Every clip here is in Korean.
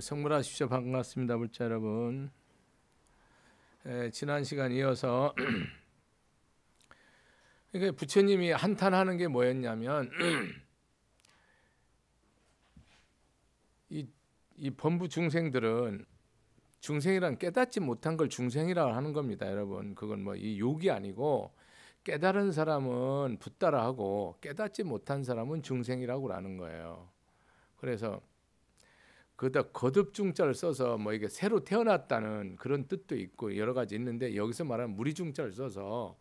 예, 성물하십시오. 반갑습니다. 물자 여러분. 예, 지난 시간 이어서 그러니까 부처님이 한탄하는 게 뭐였냐면 이, 이 범부 중생들은 중생이란 깨닫지 못한 걸 중생이라 하는 겁니다. 여러분 그건 뭐 이 욕이 아니고 깨달은 사람은 붙따라 하고 깨닫지 못한 사람은 중생이라고 하는 거예요. 그래서 그다 거듭 중자를 써서 뭐 이게 새로 태어났다는 그런 뜻도 있고 여러 가지 있는데 여기서 말하는 무리 중자를 써서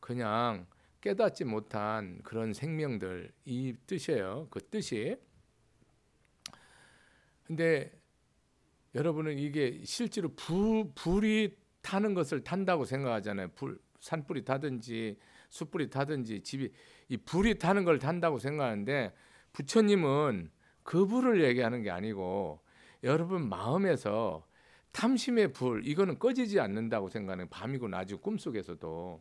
그냥 깨닫지 못한 그런 생명들 이 뜻이에요. 그 뜻이 근데 여러분은 이게 실제로 불, 불이 타는 것을 탄다고 생각하잖아요. 불 산불이 타든지 숯불이 타든지 집이 이 불이 타는 걸 탄다고 생각하는데 부처님은 그불을 얘기하는 게 아니고 여러분 마음에서 탐심의 불 이거는 꺼지지 않는다고 생각하는 밤이고 낮이고 꿈속에서도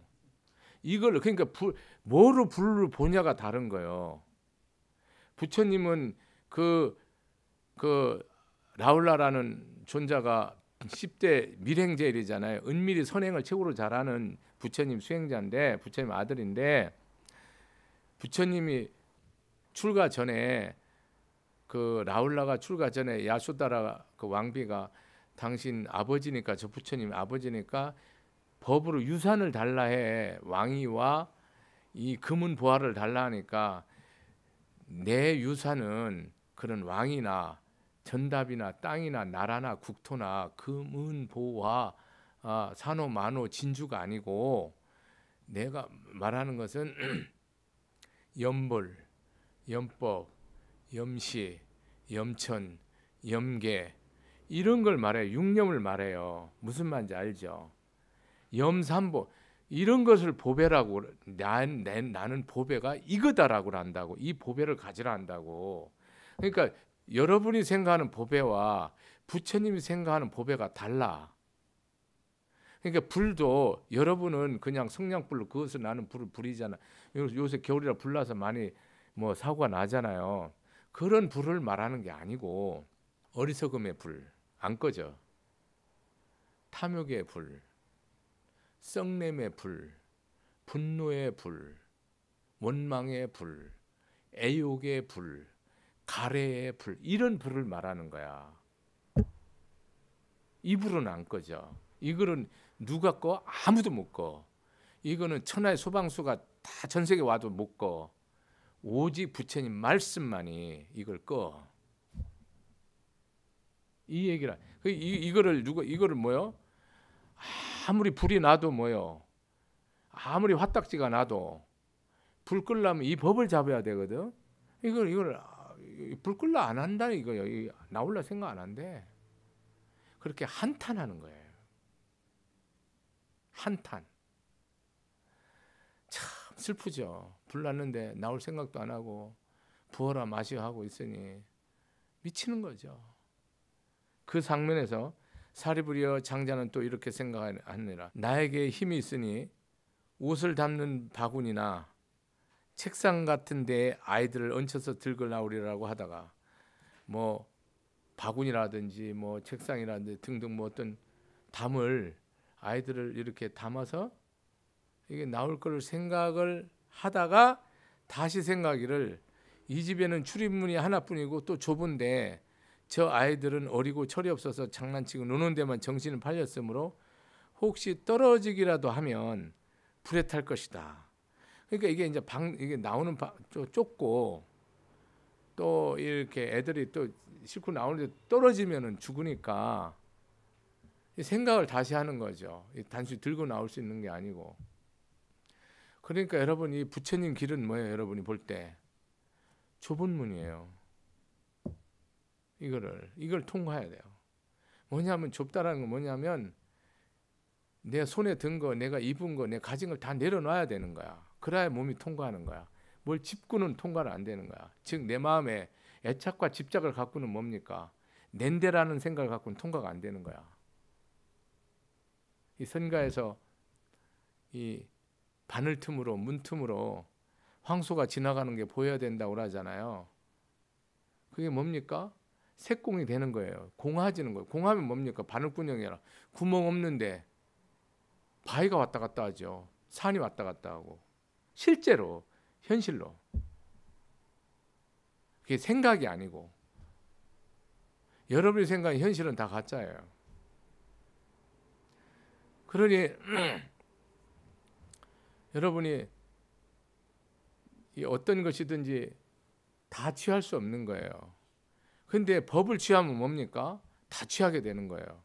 이걸 그러니까 불 뭐로 불을 보냐가 다른 거예요. 부처님은 그그 그 라울라라는 존자가 10대 밀행제일이잖아요. 은밀히 선행을 최고로 잘하는 부처님 수행자인데 부처님 아들인데 부처님이 출가 전에 그 라울라가 출가 전에 야수다라 그 왕비가 당신 아버지니까 저 부처님 아버지니까 법으로 유산을 달라 해 왕위와 이 금은 보화를 달라 하니까 내 유산은 그런 왕이나 전답이나 땅이나 나라나 국토나 금은 보화 아, 산호 만호 진주가 아니고 내가 말하는 것은 연불 연법 염시, 염천, 염계 이런 걸 말해요. 육념을 말해요. 무슨 말인지 알죠? 염삼보 이런 것을 보배라고 난, 난, 나는 보배가 이거다라고 한다고 이 보배를 가지라 한다고 그러니까 여러분이 생각하는 보배와 부처님이 생각하는 보배가 달라 그러니까 불도 여러분은 그냥 성냥불로 그것을 나는 불을 부리잖아 요새 겨울이라 불나서 많이 뭐 사고가 나잖아요 그런 불을 말하는 게 아니고 어리석음의 불안 꺼져. 탐욕의 불, 썩냄의 불, 분노의 불, 원망의 불, 애욕의 불, 가래의 불 이런 불을 말하는 거야. 이 불은 안 꺼져. 이거은 누가 꺼? 아무도 못 꺼. 이거는 천하의 소방수가 다 전 세계 와도 못 꺼. 오직 부처님 말씀만이 이걸 꺼. 이 얘기를 그 이 이거를 누가 이거를 뭐요? 아무리 불이 나도 뭐요? 아무리 화딱지가 나도 불 끌려면 이 법을 잡아야 되거든. 이걸 이걸 아, 불 끌려 안 한다 이거요. 나올라 생각 안 한대. 그렇게 한탄하는 거예요. 한탄. 참 슬프죠. 불났는데 나올 생각도 안 하고 부어라 마시오 하고 있으니 미치는 거죠. 그장면에서 사리부리어 장자는 또 이렇게 생각하느라 나에게 힘이 있으니 옷을 담는 바구니나 책상 같은 데 아이들을 얹혀서 들고 나오리라고 하다가 뭐 바구니라든지 뭐 책상이라든지 등등 뭐 어떤 담을 아이들을 이렇게 담아서 이게 나올 걸 생각을 하다가 다시 생각이를 이 집에는 출입문이 하나뿐이고 또 좁은데 저 아이들은 어리고 철이 없어서 장난치고 노는 데만 정신을 팔렸으므로 혹시 떨어지기라도 하면 불에 탈 것이다. 그러니까 이게 이제 방 이게 나오는 방 좁고 또 이렇게 애들이 또 싣고 나오는데 떨어지면은 죽으니까 생각을 다시 하는 거죠. 단순히 들고 나올 수 있는 게 아니고. 그러니까 여러분 이 부처님 길은 뭐예요? 여러분이 볼 때 좁은 문이에요. 이거를 이걸 통과해야 돼요. 뭐냐면 좁다라는 건 뭐냐면 내 손에 든 거, 내가 입은 거, 내 가진 걸 다 내려놔야 되는 거야. 그래야 몸이 통과하는 거야. 뭘 짚고는 통과를안 되는 거야. 즉 내 마음에 애착과 집착을 갖고는 뭡니까? 낸데라는 생각을 갖고는 통과가 안 되는 거야. 이 선가에서 이 바늘틈으로 문틈으로 황소가 지나가는 게 보여야 된다고 하잖아요. 그게 뭡니까? 색공이 되는 거예요. 공화지는 거예요. 공하면 뭡니까? 바늘구멍이 라 구멍 없는데 바위가 왔다 갔다 하죠. 산이 왔다 갔다 하고 실제로 현실로 그게 생각이 아니고 여러분이 생각한 현실은 다 가짜예요. 그러니 여러분이 어떤 것이든지 다 취할 수 없는 거예요. 근데 법을 취하면 뭡니까? 다 취하게 되는 거예요.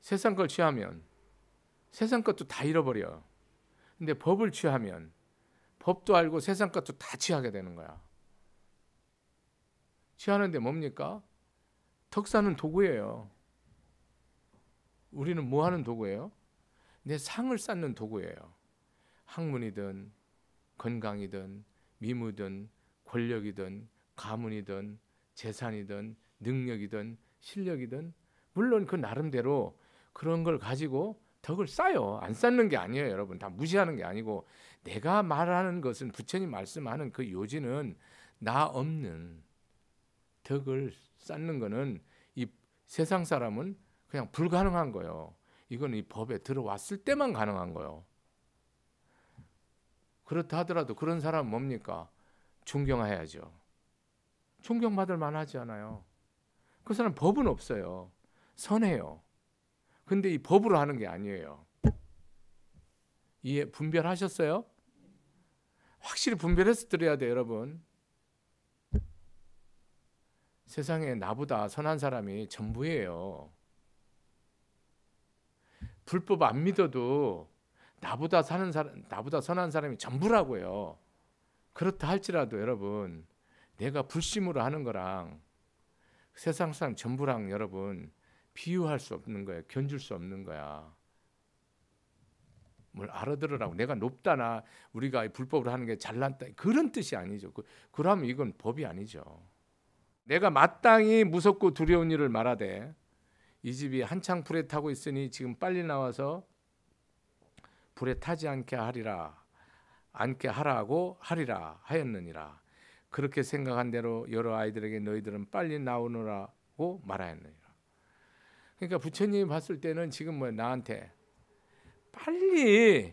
세상 걸 취하면 세상 것도 다 잃어버려. 근데 법을 취하면 법도 알고 세상 것도 다 취하게 되는 거야. 취하는데 뭡니까? 턱사는 도구예요. 우리는 뭐 하는 도구예요? 내 상을 쌓는 도구예요. 학문이든 건강이든 미모든 권력이든 가문이든 재산이든 능력이든 실력이든 물론 그 나름대로 그런 걸 가지고 덕을 쌓요. 안 쌓는 게 아니에요, 여러분. 다 무시하는 게 아니고 내가 말하는 것은 부처님 말씀하는 그 요지는 나 없는 덕을 쌓는 거는 이 세상 사람은 그냥 불가능한 거예요. 이건 이 법에 들어왔을 때만 가능한 거예요. 그렇다 하더라도 그런 사람 뭡니까? 존경해야죠. 존경받을 만하지 않아요. 그 사람 법은 없어요. 선해요. 근데 이 법으로 하는 게 아니에요. 이해 분별하셨어요? 확실히 분별해서 들어야 돼 여러분. 세상에 나보다 선한 사람이 전부예요. 불법 안 믿어도 나보다 사는 사람, 나보다 선한 사람이 전부라고요. 그렇다 할지라도 여러분, 내가 불심으로 하는 거랑 세상 사람 전부랑 여러분 비유할 수 없는 거예요. 견줄 수 없는 거야. 뭘 알아들으라고 내가 높다나 우리가 불법으로 하는 게 잘났다 그런 뜻이 아니죠. 그, 그러면 이건 법이 아니죠. 내가 마땅히 무섭고 두려운 일을 말하되 이 집이 한창 불에 타고 있으니 지금 빨리 나와서 불에 타지 않게 하리라 않게 하라고 하리라 하였느니라 그렇게 생각한 대로 여러 아이들에게 너희들은 빨리 나오느라고 말하였느니라 그러니까 부처님이 봤을 때는 지금 뭐 나한테 빨리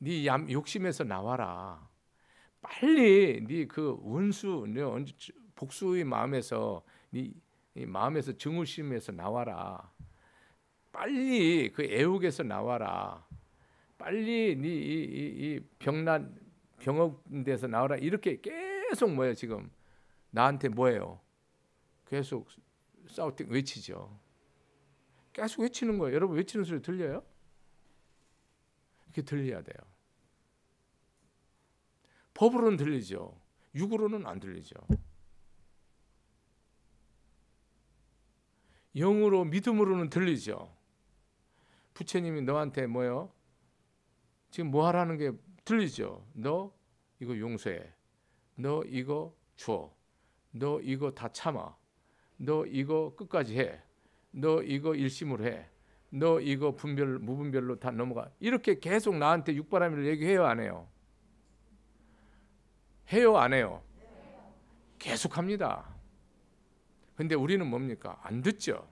네 욕심에서 나와라 빨리 네 그 원수 네, 그 네 복수의 마음에서 네 마음에서 증오심에서 나와라 빨리 그 애욕에서 나와라 빨리 네 이, 이 병난 병업에서 나와라 이렇게 계속 뭐야 지금 나한테 뭐예요? 계속 싸우팅 외치죠. 계속 외치는 거예요. 여러분 외치는 소리 들려요? 이렇게 들려야 돼요. 법으로는 들리죠. 육으로는 안 들리죠. 영으로 믿음으로는 들리죠. 부처님이 너한테 뭐요? 지금 뭐 하라는 게 들리죠? 너 이거 용서해. 너 이거 주어. 너 이거 다 참아. 너 이거 끝까지 해. 너 이거 일심으로 해. 너 이거 분별 무분별로 다 넘어가. 이렇게 계속 나한테 육바람이를 얘기해요, 안 해요? 해요, 안 해요? 계속 합니다. 근데 우리는 뭡니까? 안 듣죠.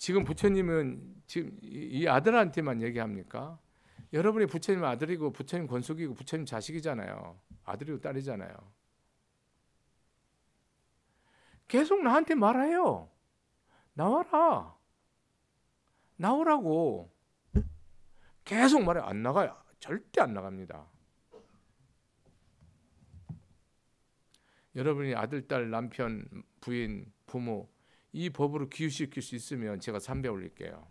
지금 부처님은 지금 이 아들한테만 얘기합니까? 여러분이 부처님 아들이고 부처님 권속이고 부처님 자식이잖아요. 아들이고 딸이잖아요. 계속 나한테 말해요. 나와라. 나오라고. 계속 말해. 안 나가요. 절대 안 나갑니다. 여러분이 아들, 딸, 남편, 부인, 부모 이 법으로 기유시킬 수 있으면 제가 삼배 올릴게요.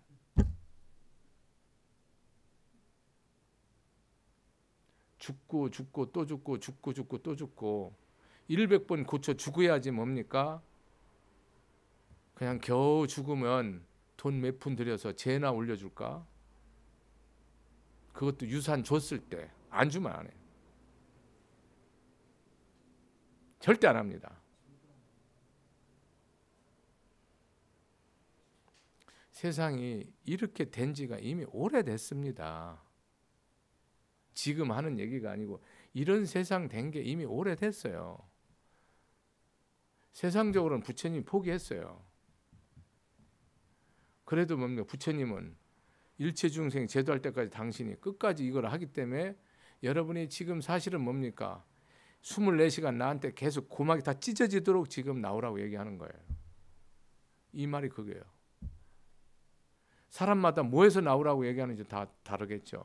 죽고 죽고 또 죽고 죽고 죽고 또 죽고 100번 고쳐 죽어야지 뭡니까? 그냥 겨우 죽으면 돈 몇 푼 들여서 재나 올려줄까? 그것도 유산 줬을 때 안 주면 안 해. 절대 안 합니다. 세상이 이렇게 된 지가 이미 오래됐습니다. 지금 하는 얘기가 아니고 이런 세상 된 게 이미 오래됐어요. 세상적으로는 부처님 포기했어요. 그래도 뭡니까? 부처님은 일체 중생 제도할 때까지 당신이 끝까지 이걸 하기 때문에 여러분이 지금 사실은 뭡니까? 24시간 나한테 계속 고막이 다 찢어지도록 지금 나오라고 얘기하는 거예요. 이 말이 그게요. 사람마다 뭐에서 나오라고 얘기하는지 다 다르겠죠.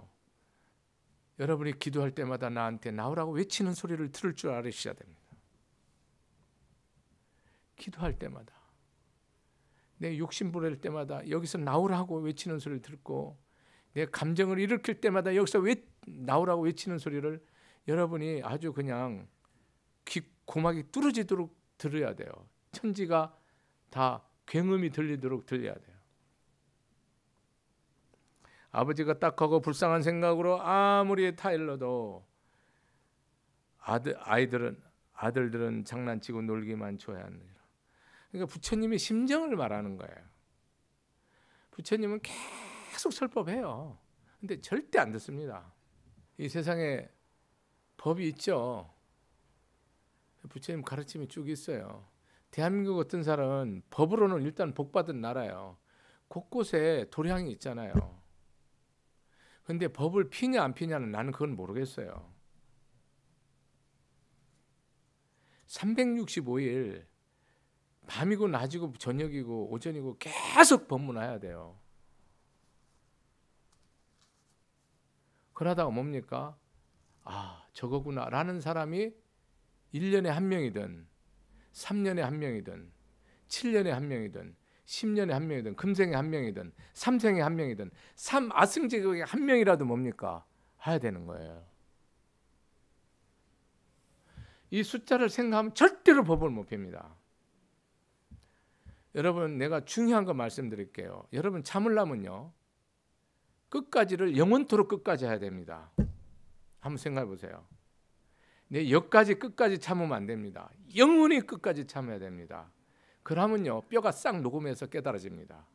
여러분이 기도할 때마다 나한테 나오라고 외치는 소리를 들을 줄 알으셔야 됩니다. 기도할 때마다 내 욕심 부릴 때마다 여기서 나오라고 외치는 소리를 듣고 내 감정을 일으킬 때마다 여기서 외, 나오라고 외치는 소리를 여러분이 아주 그냥 귀 고막이 뚫어지도록 들어야 돼요. 천지가 다 굉음이 들리도록 들려야 돼요. 아버지가 딱하고 불쌍한 생각으로 아무리 타일러도 아들 아이들은 아들들은 장난치고 놀기만 좋아하 그러니까 부처님의 심정을 말하는 거예요. 부처님은 계속 설법해요. 근데 절대 안 듣습니다. 이 세상에 법이 있죠. 부처님 가르침이 쭉 있어요. 대한민국 같은 사람은 법으로는 일단 복받은 나라예요. 곳곳에 도량이 있잖아요. 근데 법을 피냐 안 피냐는 나는 그건 모르겠어요. 365일 밤이고 낮이고 저녁이고 오전이고 계속 법문해야 돼요. 그러다가 뭡니까? 아, 저거구나. 라는 사람이 1년에 한 명이든, 3년에 한 명이든, 7년에 한 명이든, 1 0년에한 명이든 금생에 한 명이든 삼생에 한 명이든 삼 아승제국에 한 명이라도 뭡니까? 해야 되는 거예요. 이 숫자를 생각하면 절대로 법을 못 핍니다. 여러분 내가 중요한 거 말씀드릴게요. 여러분 참으려면요. 끝까지를 영원토록 끝까지 해야 됩니다. 한번 생각해 보세요. 내 역까지 끝까지 참으면 안 됩니다. 영원히 끝까지 참아야 됩니다. 그러면요 뼈가 싹 녹으면서 깨달아집니다.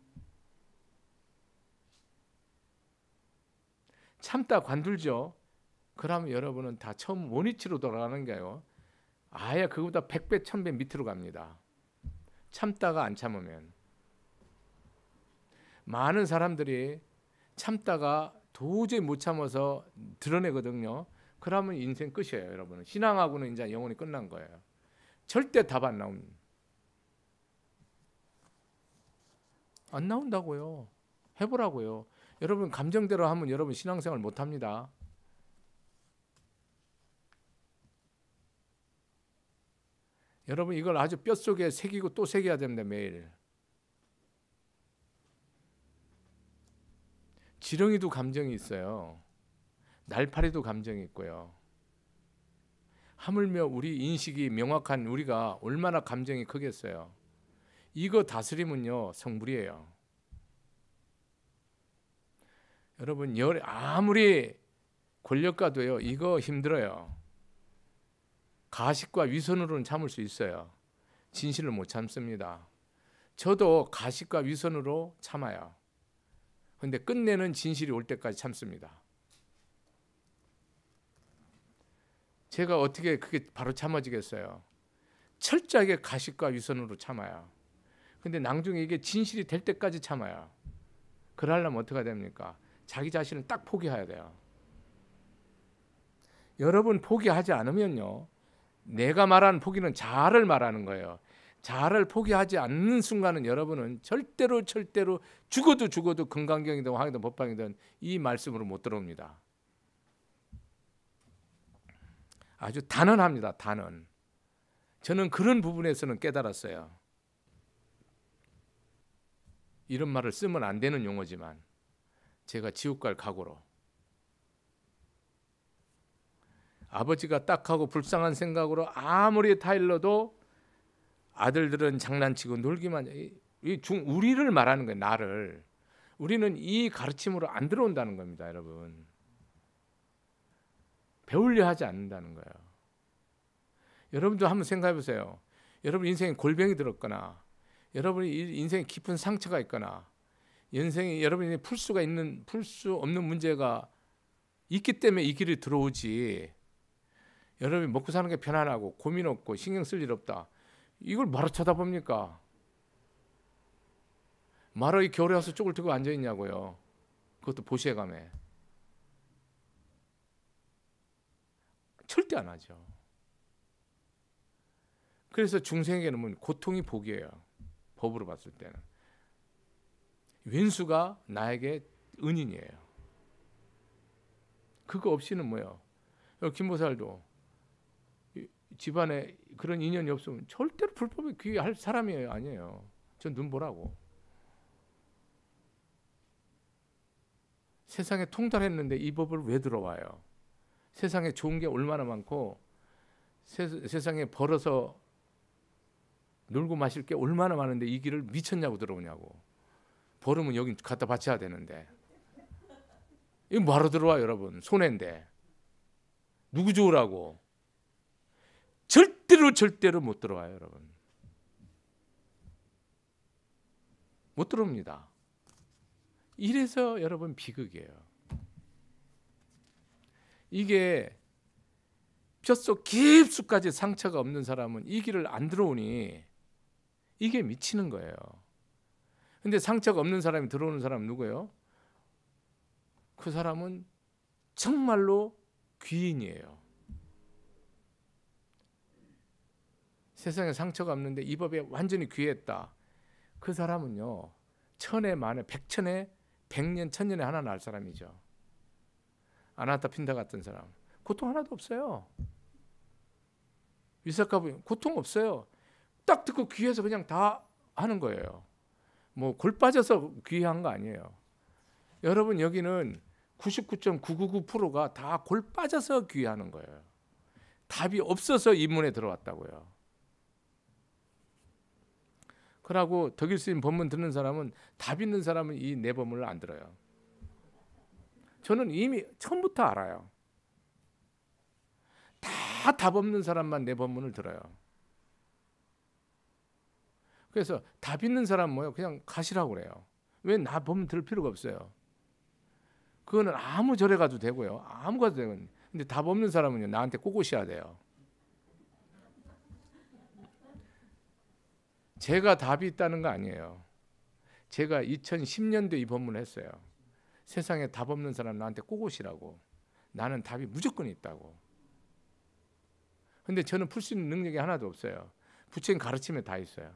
참다 관둘죠. 그러면 여러분은 다 처음 원위치로 돌아가는 거예요. 아예 그보다 1배1배 밑으로 갑니다. 참다가 안 참으면. 많은 사람들이 참다가 도저히 못 참아서 드러내거든요. 그러면 인생 끝이에요, 여러분은. 신앙하고는 이제 영혼이 끝난 거예요. 절대 답 안 나옵니다. 안 나온다고요. 해보라고요. 여러분 감정대로 하면 여러분 신앙생활 못합니다. 여러분 이걸 아주 뼛속에 새기고 또 새겨야 됩니다. 매일. 지렁이도 감정이 있어요. 날파리도 감정이 있고요. 하물며 우리 인식이 명확한 우리가 얼마나 감정이 크겠어요. 이거 다스림은요 성불이에요. 여러분 열 아무리 권력가도요 이거 힘들어요. 가식과 위선으로는 참을 수 있어요. 진실을 못 참습니다. 저도 가식과 위선으로 참아요. 근데 끝내는 진실이 올 때까지 참습니다. 제가 어떻게 그게 바로 참아지겠어요? 철저하게 가식과 위선으로 참아요. 근데 낭중에 이게 진실이 될 때까지 참아요. 그러려면 어떻게 됩니까? 자기 자신을 딱 포기해야 돼요. 여러분 포기하지 않으면요. 내가 말하는 포기는 자아를 말하는 거예요. 자아를 포기하지 않는 순간은 여러분은 절대로 절대로 죽어도 죽어도 건강경이든 황이든 법방이든 이 말씀으로 못 들어옵니다. 아주 단언합니다. 단언. 저는 그런 부분에서는 깨달았어요. 이런 말을 쓰면 안 되는 용어지만 제가 지옥 갈 각오로 아버지가 딱하고 불쌍한 생각으로 아무리 타일러도 아들들은 장난치고 놀기만 이중 우리를 말하는 거예요 나를 우리는 이 가르침으로 안 들어온다는 겁니다 여러분 배울려 하지 않는다는 거예요 여러분도 한번 생각해 보세요 여러분 인생에 골병이 들었거나 여러분이 인생에 깊은 상처가 있거나 인생에 여러분이 풀 수가 있는 풀 수 없는 문제가 있기 때문에 이 길을 들어오지. 여러분이 먹고 사는 게 편안하고 고민 없고 신경 쓸 일 없다. 이걸 뭐로 쳐다봅니까? 말어 이 겨울에 와서 쪽을 들고 앉아 있냐고요. 그것도 보시에감에 절대 안 하죠. 그래서 중생에게는 뭐 고통이 복이에요. 법으로 봤을 때는 왼수가 나에게 은인이에요. 그거 없이는 뭐예요? 김보살도 집안에 그런 인연이 없으면 절대로 불법에 귀할 사람이 아니에요. 전 눈보라고. 세상에 통달했는데 이 법을 왜 들어와요? 세상에 좋은 게 얼마나 많고 세, 상에 벌어서 놀고 마실 게 얼마나 많은데 이 길을 미쳤냐고 들어오냐고. 버름은 여기 갖다 바쳐야 되는데. 이거 뭐하러 들어와 여러분. 손해인데. 누구 좋으라고. 절대로 절대로 못 들어와요 여러분. 못 들어옵니다. 이래서 여러분 비극이에요. 이게 뼛속 깊숙까지 상처가 없는 사람은 이 길을 안 들어오니 이게 미치는 거예요. 근데 상처가 없는 사람이 들어오는 사람 누구예요? 그 사람은 정말로 귀인이에요. 세상에 상처가 없는데 이 법에 완전히 귀했다. 그 사람은요. 천에 만에 백천에 백년 천년에 하나 날 사람이죠. 아나타 핀다 같은 사람. 고통 하나도 없어요. 이사카부 고통 없어요. 딱 듣고 귀에서 그냥 다 하는 거예요. 뭐 골 빠져서 귀한 거 아니에요. 여러분 여기는 99.999%가 다 골 빠져서 귀하는 거예요. 답이 없어서 입문에 들어왔다고요. 그러고 덕일 스님 법문 듣는 사람은 답 있는 사람은 이네 법문을 안 들어요. 저는 이미 처음부터 알아요. 다 답 없는 사람만 내 네 법문을 들어요. 그래서 답 있는 사람 뭐요? 그냥 가시라고 그래요. 왜 나 보면 들 필요가 없어요. 그거는 아무 절에 가도 되고요. 아무 가도 되고. 근데 답 없는 사람은요. 나한테 꼬꼬시야 돼요. 제가 답이 있다는 거 아니에요. 제가 2010년도에 이 법문을 했어요. 세상에 답 없는 사람 나한테 꼬꼬시라고. 나는 답이 무조건 있다고. 근데 저는 풀 수 있는 능력이 하나도 없어요. 부처님 가르침에 다 있어요.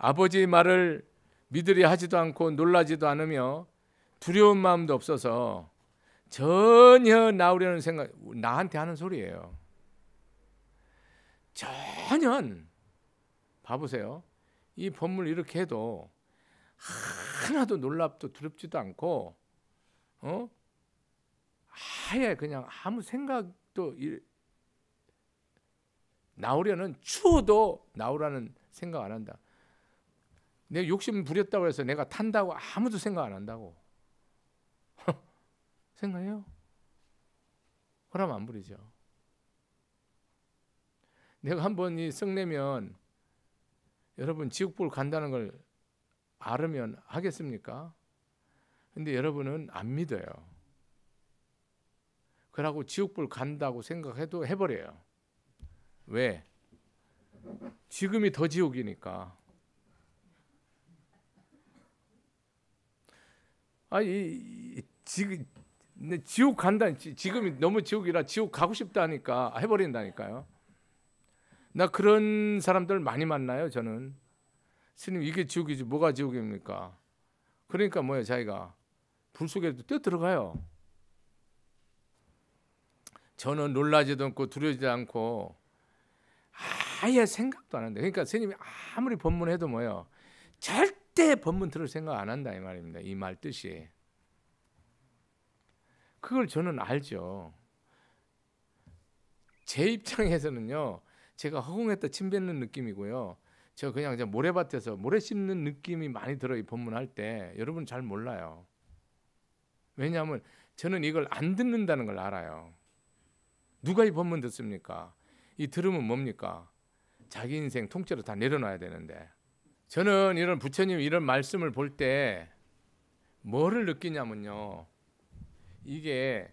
아버지의 말을 믿으리 하지도 않고 놀라지도 않으며 두려운 마음도 없어서 전혀 나오려는 생각 나한테 하는 소리예요. 전혀 봐보세요. 이 법문 이렇게 해도 하나도 놀랍도 두렵지도 않고 어? 아예 그냥 아무 생각도 일, 나오려는 추호도 나오라는 생각 안 한다. 내 욕심 부렸다고 해서 내가 탄다고 아무도 생각 안 한다고. 생각해요? 그럼 안 부리죠. 내가 한번이 성내면 여러분 지옥불 간다는 걸 알으면 하겠습니까? 근데 여러분은 안 믿어요. 그러고 지옥불 간다고 생각해도 해버려요. 왜? 지금이 더 지옥이니까. 아이 지금 네, 지옥 간다. 지금 너무 지옥이라 지옥 가고 싶다니까 하 해버린다니까요. 나 그런 사람들 많이 만나요. 저는 스님 이게 지옥이지 뭐가 지옥입니까? 그러니까 뭐예요 자기가 불 속에 도 뛰어 들어가요. 저는 놀라지도 않고 두려지도 않고 아예 생각도 안 한대. 그러니까 스님이 아무리 법문해도 뭐예요. 절 절대 법문 들을 생각 안 한다 이 말입니다. 이 말 뜻이. 그걸 저는 알죠. 제 입장에서는요. 제가 허공에다 침 뱉는 느낌이고요. 저 그냥 이제 모래밭에서 모래 씹는 느낌이 많이 들어 이 법문할 때 여러분 잘 몰라요. 왜냐하면 저는 이걸 안 듣는다는 걸 알아요. 누가 이 법문 듣습니까? 이 들으면 뭡니까? 자기 인생 통째로 다 내려놔야 되는데 저는 이런 부처님 이런 말씀을 볼 때 뭐를 느끼냐면요. 이게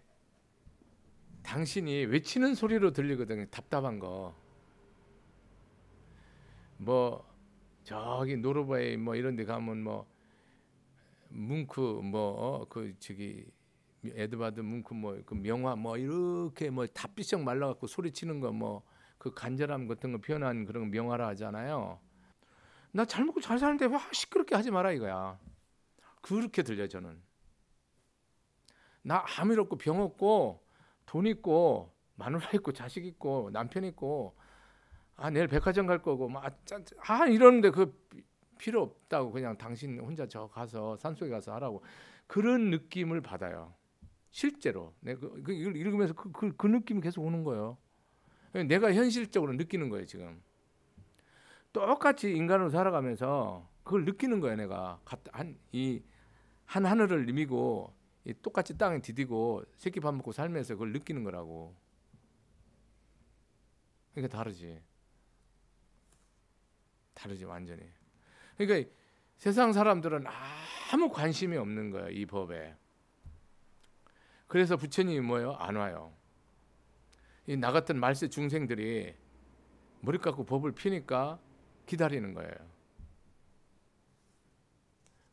당신이 외치는 소리로 들리거든요. 답답한 거. 뭐 저기 노르바이 뭐 이런 데 가면 뭐 뭉크 뭐그 어 그 저기 에드바드 뭉크 뭐 그 명화 뭐 이렇게 뭐 답비쩍 말라 갖고 소리치는 거뭐 그 간절함 같은 거 표현한 그런 명화라 하잖아요. 나잘 먹고 잘 사는데 왜 시끄럽게 하지 마라 이거야. 그렇게 들려 저는. 나 아무 일 없고 병 없고 돈 있고 마누라 있고 자식 있고 남편 있고 아 내일 백화점 갈 거고 막아 아, 이러는데 그 필요 없다고 그냥 당신 혼자 저 가서 산속에 가서 하라고 그런 느낌을 받아요. 실제로 내가 그, 그, 이걸 읽으면서 그, 그, 그 느낌이 계속 오는 거예요. 내가 현실적으로 느끼는 거예요 지금. 똑같이 인간으로 살아가면서 그걸 느끼는 거야 내가 한 이한 하늘을 리미고 똑같이 땅에 디디고 새끼 밥 먹고 살면서 그걸 느끼는 거라고. 그러니까 다르지. 다르지 완전히. 그러니까 세상 사람들은 아무 관심이 없는 거예요 이 법에. 그래서 부처님이 뭐예요? 안 와요. 이 나 같은 말세 중생들이 머리 깎고 법을 피니까 기다리는 거예요.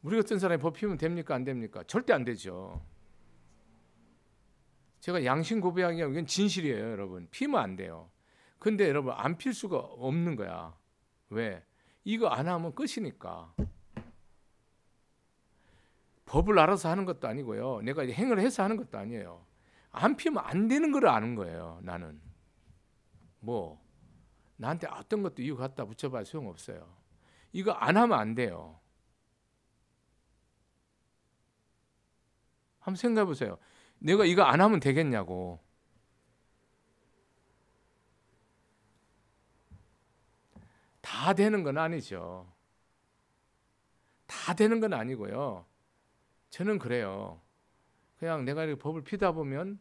우리 같은 사람이 법피면 됩니까? 안 됩니까? 절대 안 되죠. 제가 양심 고백이야. 이건 진실이에요, 여러분. 피면 안 돼요. 근데 여러분 안 필 수가 없는 거야. 왜? 이거 안 하면 끝이니까. 법을 알아서 하는 것도 아니고요. 내가 행을 해서 하는 것도 아니에요. 안 피면 안 되는 걸 아는 거예요. 나는 뭐 나한테 어떤 것도 이유 갖다 붙여봐야 소용없어요. 이거 안 하면 안 돼요. 한번 생각해 보세요. 내가 이거 안 하면 되겠냐고. 다 되는 건 아니죠. 다 되는 건 아니고요. 저는 그래요. 그냥 내가 이 법을 피다 보면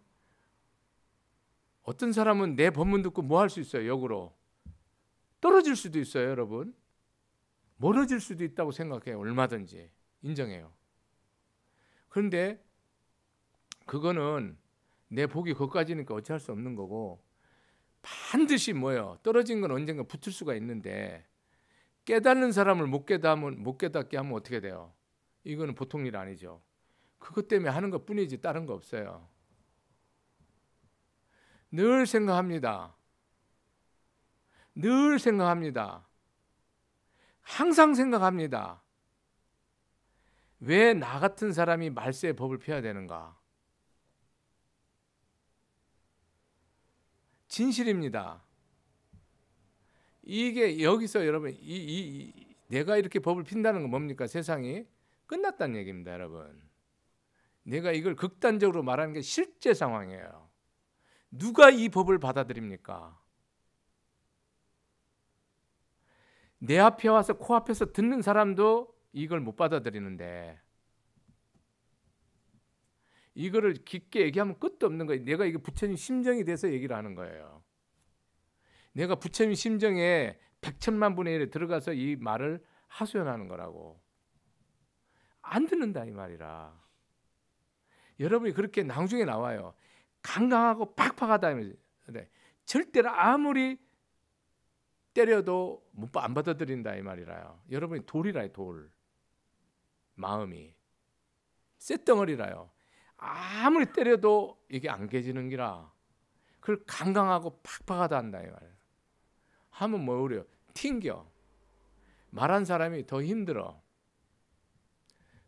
어떤 사람은 내 법문 듣고 뭐 할 수 있어요, 역으로. 떨어질 수도 있어요, 여러분. 멀어질 수도 있다고 생각해요. 얼마든지 인정해요. 그런데 그거는 내 복이 거기까지니까 어찌할 수 없는 거고 반드시 뭐예요? 떨어진 건 언젠가 붙을 수가 있는데 깨닫는 사람을 못 깨닫으면 못 깨닫게 하면 어떻게 돼요? 이거는 보통 일 아니죠. 그것 때문에 하는 것뿐이지 다른 거 없어요. 늘 생각합니다. 늘 생각합니다. 항상 생각합니다. 왜 나 같은 사람이 말세의 법을 펴야 되는가? 진실입니다. 이게 여기서 여러분 이, 이, 이 내가 이렇게 법을 핀다는 건 뭡니까? 세상이 끝났다는 얘기입니다, 여러분. 내가 이걸 극단적으로 말하는 게 실제 상황이에요. 누가 이 법을 받아들입니까? 내 앞에 와서 코앞에서 듣는 사람도 이걸 못 받아들이는데 이거를 깊게 얘기하면 끝도 없는 거예요. 내가 이게 부처님 심정이 돼서 얘기를 하는 거예요. 내가 부처님 심정에 백천만 분의 일에 들어가서 이 말을 하소연하는 거라고. 안 듣는다 이 말이라. 여러분이 그렇게 낭중에 나와요. 강강하고 팍팍하다. 네. 절대로 아무리 때려도 안 받아들인다 이 말이라요. 여러분이 돌이라요 돌. 마음이 쇳덩어리라요. 아무리 때려도 이게 안 깨지는 기라. 그걸 강강하고 팍팍하다 한다 이 말이에요. 하면 뭐 그래요? 튕겨. 말한 사람이 더 힘들어.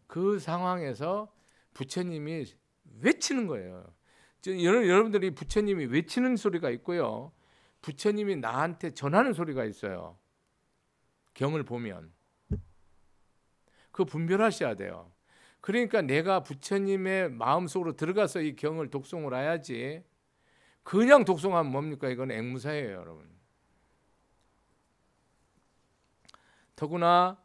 그 상황에서 부처님이 외치는 거예요. 여러분들이 부처님이 외치는 소리가 있고요. 부처님이 나한테 전하는 소리가 있어요. 경을 보면 그 분별하셔야 돼요. 그러니까 내가 부처님의 마음속으로 들어가서 이 경을 독송을 해야지. 그냥 독송하면 뭡니까? 이건 앵무사예요, 여러분. 더구나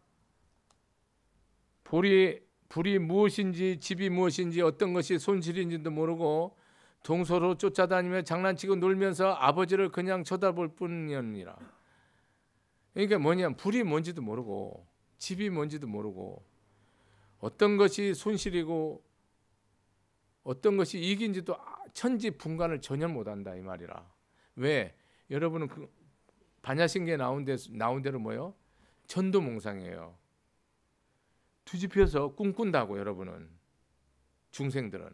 볼이 불이 무엇인지 집이 무엇인지 어떤 것이 손실인지도 모르고 동서로 쫓아다니며 장난치고 놀면서 아버지를 그냥 쳐다볼 뿐이었니라. 그러니까 뭐냐 면 불이 뭔지도 모르고 집이 뭔지도 모르고 어떤 것이 손실이고 어떤 것이 이긴지도 천지 분간을 전혀 못한다 이 말이라. 왜 여러분은 그 반야신계 나온 데 나온 대로 뭐요? 전도몽상이에요. 뒤집혀서 꿈꾼다고 여러분은 중생들은.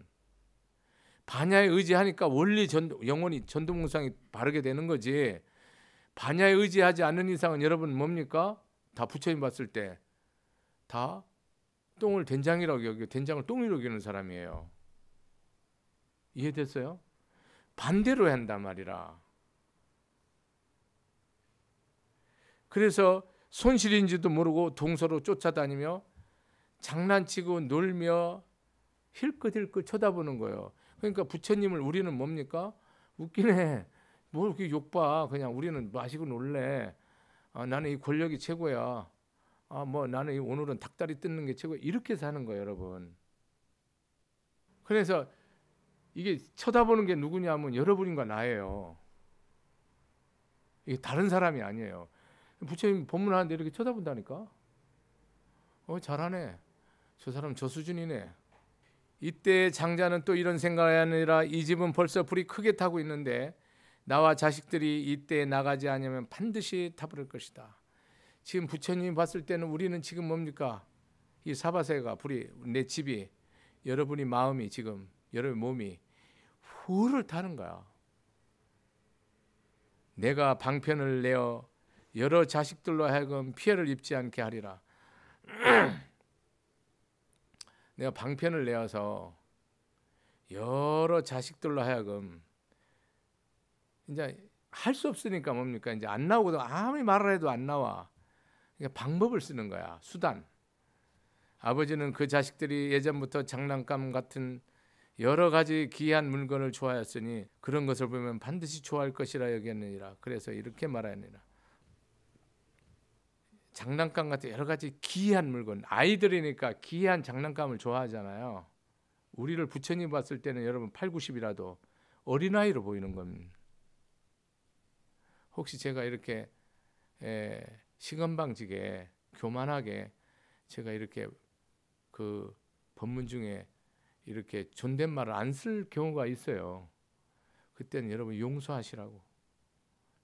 반야에 의지하니까 원리 전, 영혼이 전도몽상이 바르게 되는 거지. 반야에 의지하지 않는 이상은 여러분 뭡니까? 다 부처님 봤을 때 다 똥을 된장이라고 여기고 된장을 똥이라고 여기는 사람이에요. 이해됐어요? 반대로 한단 말이라. 그래서 손실인지도 모르고 동서로 쫓아다니며 장난치고 놀며 힐끗힐끗 쳐다보는 거예요. 그러니까 부처님을 우리는 뭡니까? 웃기네. 뭘 이렇게 욕봐. 그냥 우리는 마시고 놀래. 아, 나는 이 권력이 최고야. 아, 뭐 나는 이 오늘은 닭다리 뜯는 게 최고. 야 이렇게 사는 거예요, 여러분. 그래서 이게 쳐다보는 게 누구냐면 여러분인가 나예요. 이게 다른 사람이 아니에요. 부처님 법문하는데 이렇게 쳐다본다니까. 어, 잘하네. 저 사람 저 수준이네. 이때 장자는 또 이런 생각이 아니라 이 집은 벌써 불이 크게 타고 있는데 나와 자식들이 이때 나가지 않으면 반드시 타버릴 것이다. 지금 부처님이 봤을 때는 우리는 지금 뭡니까? 이 사바세가 불이 내 집이 여러분이 마음이 지금 여러분 몸이 후를 타는 거야. 내가 방편을 내어 여러 자식들로 하여금 피해를 입지 않게 하리라. 내가 방편을 내어서 여러 자식들로 하여금 이제 할 수 없으니까 뭡니까 이제 안 나오고도 아무리 말을 해도 안 나와 그러니까 방법을 쓰는 거야 수단 아버지는 그 자식들이 예전부터 장난감 같은 여러 가지 귀한 물건을 좋아했으니 그런 것을 보면 반드시 좋아할 것이라 여겼느니라 그래서 이렇게 말하느니라 장난감 같은 여러 가지 기이한 물건 아이들이니까 기이한 장난감을 좋아하잖아요. 우리를 부처님 봤을 때는 여러분 8, 90이라도 어린아이로 보이는 겁니다. 혹시 제가 이렇게 에, 시건방지게 교만하게 제가 이렇게 그 법문 중에 이렇게 존댓말을 안 쓸 경우가 있어요. 그때는 여러분 용서하시라고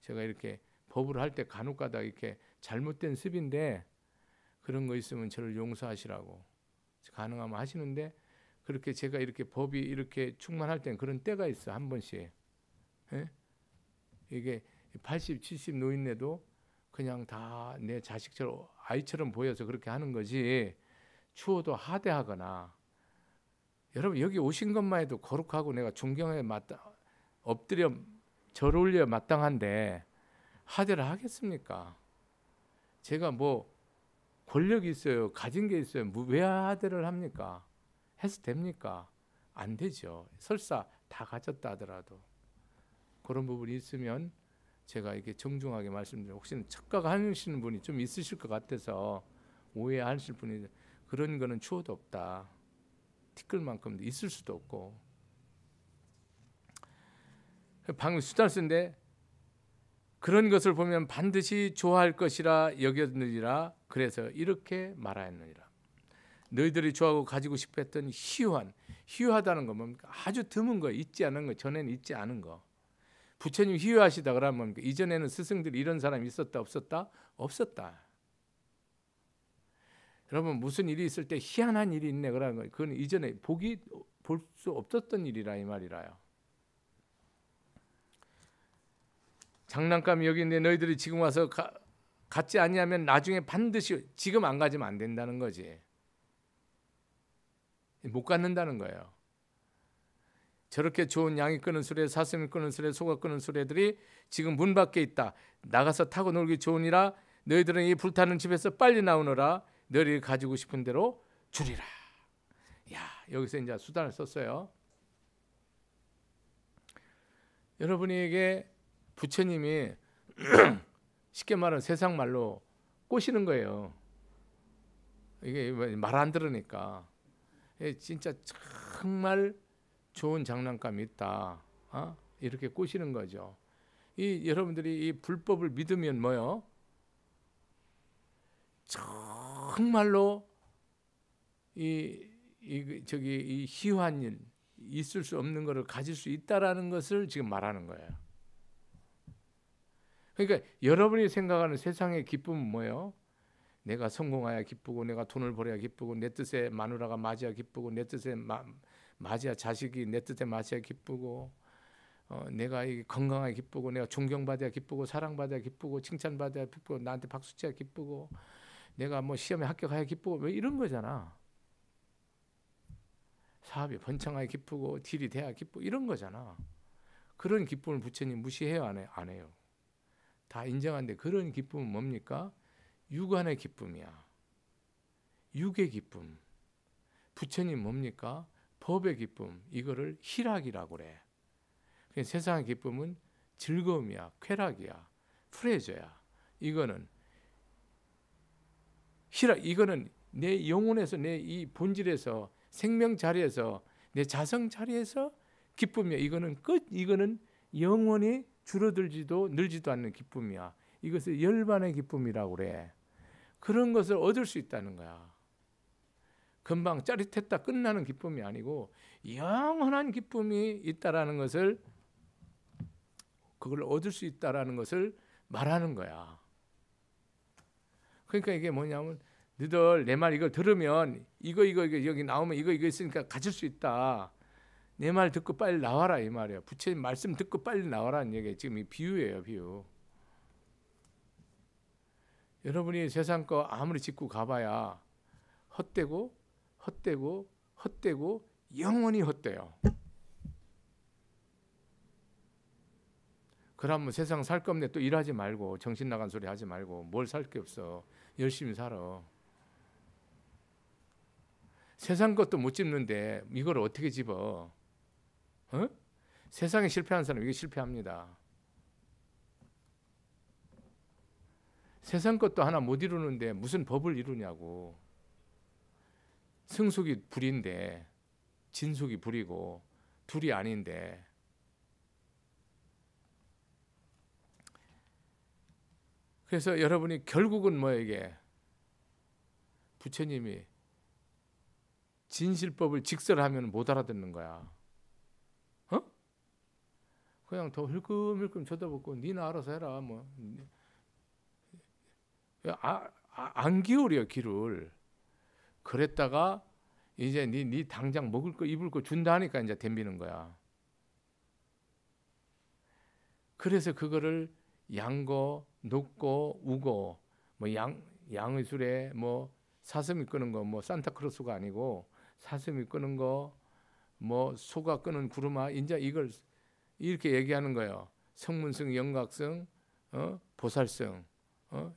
제가 이렇게 법을 할 때 간혹가다 이렇게 잘못된 습인데 그런 거 있으면 저를 용서하시라고 가능하면 하시는데 그렇게 제가 이렇게 법이 이렇게 충만할 땐 그런 때가 있어 한 번씩 에? 예? 이게 80, 70 노인네도 그냥 다 내 자식처럼 아이처럼 보여서 그렇게 하는 거지 추워도 하대하거나 여러분 여기 오신 것만 해도 거룩하고 내가 존경에 마땅 엎드려 절 올려 마땅한데 하대를 하겠습니까? 제가 뭐 권력이 있어요. 가진 게 있어요. 외 뭐 아들을 합니까? 해서 됩니까? 안 되죠. 설사 다 가졌다 하더라도 그런 부분이 있으면 제가 이렇게 정중하게 말씀드려 혹시 착각하시는 분이 좀 있으실 것 같아서 오해하실 분이 그런 거는 추호도 없다. 티끌만큼도 있을 수도 없고 방금 수단쓴데 그런 것을 보면 반드시 좋아할 것이라 여겼느니라 그래서 이렇게 말하였느니라 너희들이 좋아하고 가지고 싶었던 희유한 희유하다는 건 뭡니까? 아주 드문 거있지 않은 거 전에는 있지 않은 거 부처님 희유하시다 그러면 뭡니까? 이전에는 스승들이 이런 사람이 있었다 없었다? 없었다 여러분 무슨 일이 있을 때 희한한 일이 있네 그러는 그건 이전에 보기 볼수 없었던 일이라 이 말이라요 장난감이 여기 있는데 너희들이 지금 와서 가, 갖지 아니하면 나중에 반드시 지금 안 가지면 안 된다는 거지. 못 갖는다는 거예요. 저렇게 좋은 양이 끄는 소리에 사슴이 끄는 소리에 소가 끄는 소리들이 지금 문 밖에 있다. 나가서 타고 놀기 좋으니라 너희들은 이 불타는 집에서 빨리 나오너라. 너희를 가지고 싶은 대로 줄이라야 여기서 이제 수단을 썼어요. 여러분에게 부처님이 쉽게 말하면 세상 말로 꼬시는 거예요. 이게 말 안 들으니까 예, 진짜 정말 좋은 장난감이 있다. 어? 이렇게 꼬시는 거죠. 이 여러분들이 이 불법을 믿으면 뭐요? 정말로 이, 이 그 저기 이 희환일 있을 수 없는 것을 가질 수 있다라는 것을 지금 말하는 거예요. 그러니까 여러분이 생각하는 세상의 기쁨은 뭐예요? 내가 성공하여 기쁘고 내가 돈을 벌어야 기쁘고 내 뜻에 마누라가 맞이야 기쁘고 내 뜻에 마, 맞이야 자식이 내 뜻에 맞이야 기쁘고 어, 내가 건강하게 기쁘고 내가 존경받아야 기쁘고 사랑받아야 기쁘고 칭찬받아야 기쁘고 나한테 박수쳐야 기쁘고 내가 뭐 시험에 합격하여 기쁘고 뭐 이런 거잖아. 사업이 번창하여 기쁘고 딜이 돼야 기쁘고 이런 거잖아. 그런 기쁨을 부처님 무시해요 안 해요? 안 해요. 다 인정하는데 그런 기쁨은 뭡니까? 육안의 기쁨이야. 육의 기쁨. 부처님 뭡니까? 법의 기쁨. 이거를 희락이라고 그래. 그러니까 세상의 기쁨은 즐거움이야, 쾌락이야, 프레저야. 이거는 희락, 이거는 내 영혼에서 내 이 본질에서 생명 자리에서 내 자성 자리에서 기쁨이야. 이거는 끝. 이거는 영원히 줄어들지도 늘지도 않는 기쁨이야. 이것을 열반의 기쁨이라고 그래. 그런 것을 얻을 수 있다는 거야. 금방 짜릿했다 끝나는 기쁨이 아니고 영원한 기쁨이 있다라는 것을 그걸 얻을 수 있다라는 것을 말하는 거야. 그러니까 이게 뭐냐면 너들내 말 이걸 들으면 이거 이거 이거 여기 나오면 이거 이거 있으니까 가질 수 있다. 내말 듣고 빨리 나와라 이 말이야. 부처님 말씀 듣고 빨리 나와라는 얘기 지금 이 비유예요, 비유. 여러분이 세상 거 아무리 짓고 가봐야 헛되고 헛되고 헛되고 영원히 헛돼요. 그러면 세상 살 겁네 또 일하지 말고 정신 나간 소리 하지 말고 뭘 살 게 없어 열심히 살아 세상 것도 못 집는데 이걸 어떻게 집어 어? 세상에 실패한 사람 이게 실패합니다. 세상 것도 하나 못 이루는데 무슨 법을 이루냐고. 승숙이 불인데 진숙이 불이고 둘이 아닌데 그래서 여러분이 결국은 뭐 이게 부처님이 진실법을 직설하면 못 알아듣는 거야. 그냥 더 흘끔흘끔 쳐다보고 니나 알아서 해라 뭐 아, 아, 안 기울여 귀를 그랬다가 이제 니, 니 당장 먹을 거 입을 거 준다니까 이제 덤비는 거야 그래서 그거를 양고녹고 우고 뭐 양 양의술에 뭐 사슴이 끄는 거 뭐 산타크로스가 아니고 사슴이 끄는 거 뭐 소가 끄는 구름아 이제 이걸 이렇게 얘기하는 거예요. 성문성, 영각성, 어? 보살성, 어?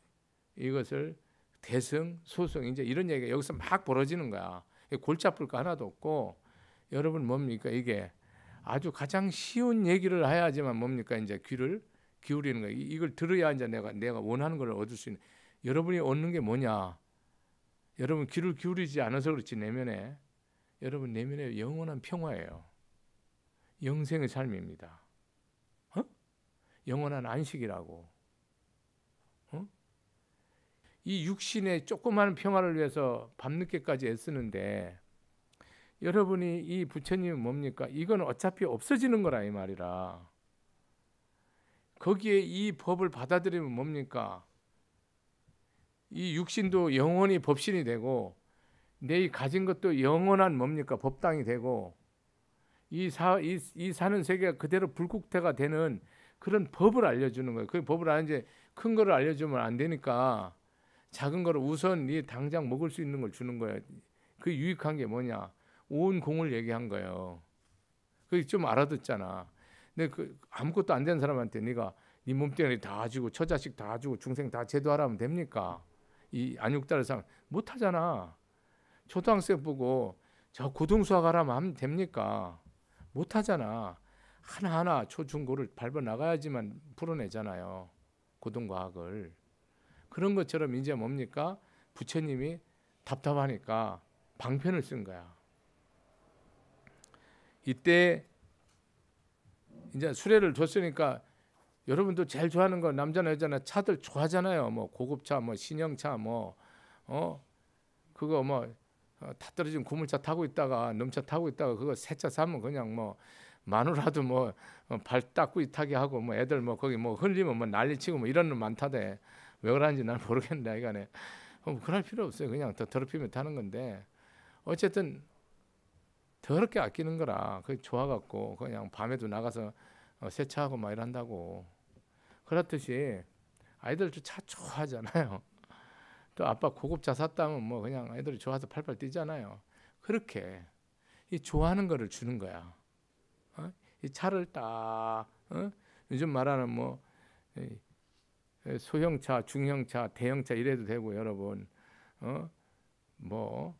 이것을 대성, 소성, 이제 이런 얘기가 여기서 막 벌어지는 거야. 골치 아플 거 하나도 없고, 여러분 뭡니까? 이게 아주 가장 쉬운 얘기를 해야지만 뭡니까? 이제 귀를 기울이는 거야. 이걸 들어야 이제 내가, 내가 원하는 걸 얻을 수 있는. 여러분이 얻는 게 뭐냐? 여러분 귀를 기울이지 않아서 그렇지, 내면에. 여러분 내면에 영원한 평화예요. 영생의 삶입니다. 어? 영원한 안식이라고. 어? 이 육신의 조그마한 평화를 위해서 밤늦게까지 애쓰는데 여러분이 이 부처님은 뭡니까? 이건 어차피 없어지는 거라 이 말이라. 거기에 이 법을 받아들이면 뭡니까? 이 육신도 영원히 법신이 되고 내 가진 것도 영원한 뭡니까? 법당이 되고 이, 사, 이, 이 사는 세계가 그대로 불국태가 되는 그런 법을 알려주는 거예요. 그 법을 아는데 큰 거를 알려주면 안 되니까 작은 거를 우선 이 당장 먹을 수 있는 걸 주는 거예요. 그 유익한 게 뭐냐? 온 공을 얘기한 거예요. 그게 좀 알아듣잖아. 근데 그 아무것도 안 된 사람한테 네가 네 몸뚱이 다 주고 처자식 다 주고 중생 다 제도하라면 됩니까? 이 안육달상 못 하잖아. 초등학생 보고 저 고등수학 하라면 하면 됩니까? 못하잖아. 하나하나 초중고를 밟아 나가야지만 풀어내잖아요. 고등과학을. 그런 것처럼 이제 뭡니까? 부처님이 답답하니까 방편을 쓴 거야. 이때 이제 수레를 줬으니까 여러분도 제일 좋아하는 거 남자나 여자나 차들 좋아하잖아요. 뭐 고급차, 뭐 신형차, 뭐어 그거 뭐 어, 다 떨어진 구물차 타고 있다가 넘차 타고 있다가 그거 세차 사면 그냥 뭐 마누라도 뭐발 어, 닦고 있다게 하고 뭐 애들 뭐 거기 뭐 흘리면 뭐 난리치고 뭐 이런 놈 많다대 왜 그러는지 난 모르겠네 이간에 어, 뭐 그럴 필요 없어요 그냥 더 더럽히면 타는 건데 어쨌든 더럽게 아끼는 거라 그 좋아갖고 그냥 밤에도 나가서 어, 세차하고 막 이런다고 그렇듯이 아이들도 차 좋아하잖아요 또 아빠 고급차 샀다면 뭐 그냥 애들이 좋아서 팔팔 뛰잖아요. 그렇게 이 좋아하는 거를 주는 거야. 어? 이 차를 딱 어? 요즘 말하는 뭐 소형차, 중형차, 대형차 이래도 되고 여러분 어? 뭐뭐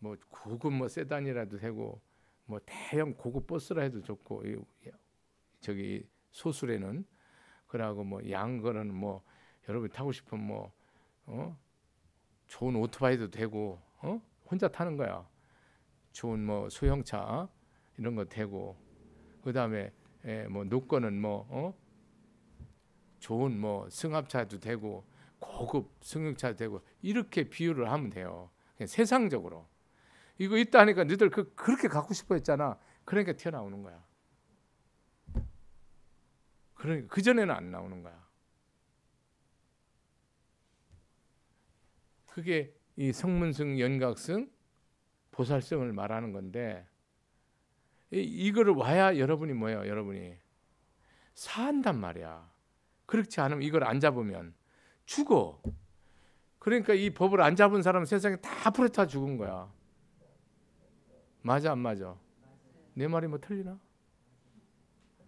뭐 고급 뭐 세단이라도 되고 뭐 대형 고급 버스라 해도 좋고 이, 저기 소수레는 그러고 뭐 양거는 뭐 여러분 타고 싶은 뭐 어? 좋은 오토바이도 되고 어? 혼자 타는 거야. 좋은 뭐 소형차 어? 이런 거 되고 그 다음에 예, 뭐 노건은 뭐 어? 좋은 뭐 승합차도 되고 고급 승용차도 되고 이렇게 비유를 하면 돼요. 세상적으로 이거 있다 하니까 너희들 그 그렇게 갖고 싶어 했잖아. 그러니까 튀어나오는 거야. 그러니까 그 전에는 안 나오는 거야. 그게 이 성문승, 연각승, 보살성을 말하는 건데 이거를 와야 여러분이 뭐예요? 여러분이 사한단 말이야. 그렇지 않으면 이걸 안 잡으면 죽어. 그러니까 이 법을 안 잡은 사람 세상에 다 풀어타 죽은 거야. 맞아 안 맞아? 내 말이 뭐 틀리나?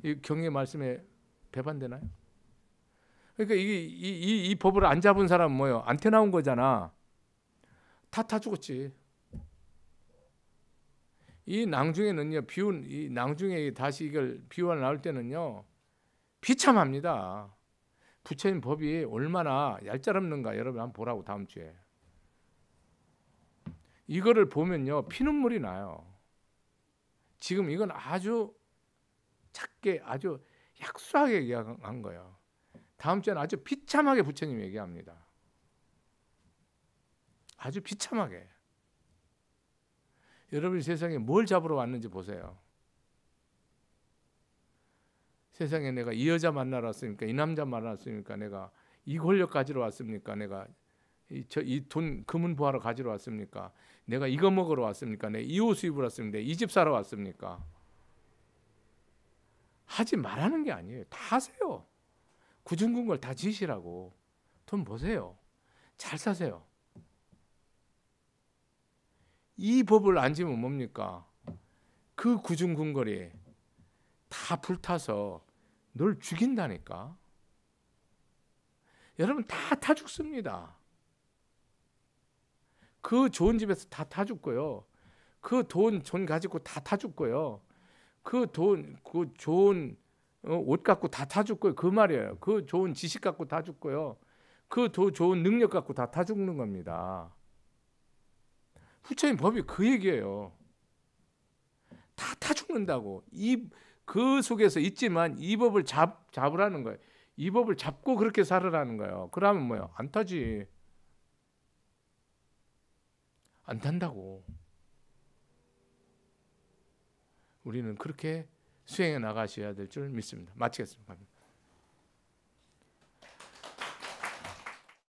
이 경의 말씀에 배반되나요? 그러니까 이게 이, 이, 이 법을 안 잡은 사람은 뭐예요? 안 태어나온 거잖아. 타타 죽었지. 이 낭중에는요 비운 이 낭중에 다시 이걸 비유가 나올 때는요 비참합니다. 부처님 법이 얼마나 얄짤없는가 여러분 한번 보라고 다음 주에 이거를 보면요 피눈물이 나요. 지금 이건 아주 작게 아주 약수하게 얘기한 거예요. 다음 주에는 아주 비참하게 부처님 얘기합니다. 아주 비참하게. 여러분 세상에 뭘 잡으러 왔는지 보세요. 세상에 내가 이 여자 만나러 왔습니까? 이 남자 만나러 왔습니까? 내가 이 권력 가지러 왔습니까? 내가 이돈 금은 보하러 가지러 왔습니까? 내가 이거 먹으러 왔습니까? 내가 이옷 입으러 왔습니까? 이집 사러 왔습니까? 하지 말하는 게 아니에요. 다 하세요. 구중군 걸다 지시라고 돈 보세요. 잘 사세요. 이 법을 안 지면 뭡니까? 그 구중궁궐이 다 불타서 널 죽인다니까. 여러분 다 타 죽습니다. 그 좋은 집에서 다 타 죽고요. 그돈돈 가지고 다 타 죽고요. 그 돈그 그 좋은 어, 옷 갖고 다 타 죽고요. 그 말이에요. 그 좋은 지식 갖고 다 죽고요. 그 더 좋은 능력 갖고 다 타 죽는 겁니다. 후처인 법이 그 얘기예요. 다 타 죽는다고. 이 그 속에서 있지만 이 법을 잡 잡으라는 거예요. 이 법을 잡고 그렇게 살으라는 거예요. 그러면 뭐요? 안 타지. 안 탄다고. 우리는 그렇게 수행해 나가셔야 될 줄 믿습니다. 마치겠습니다.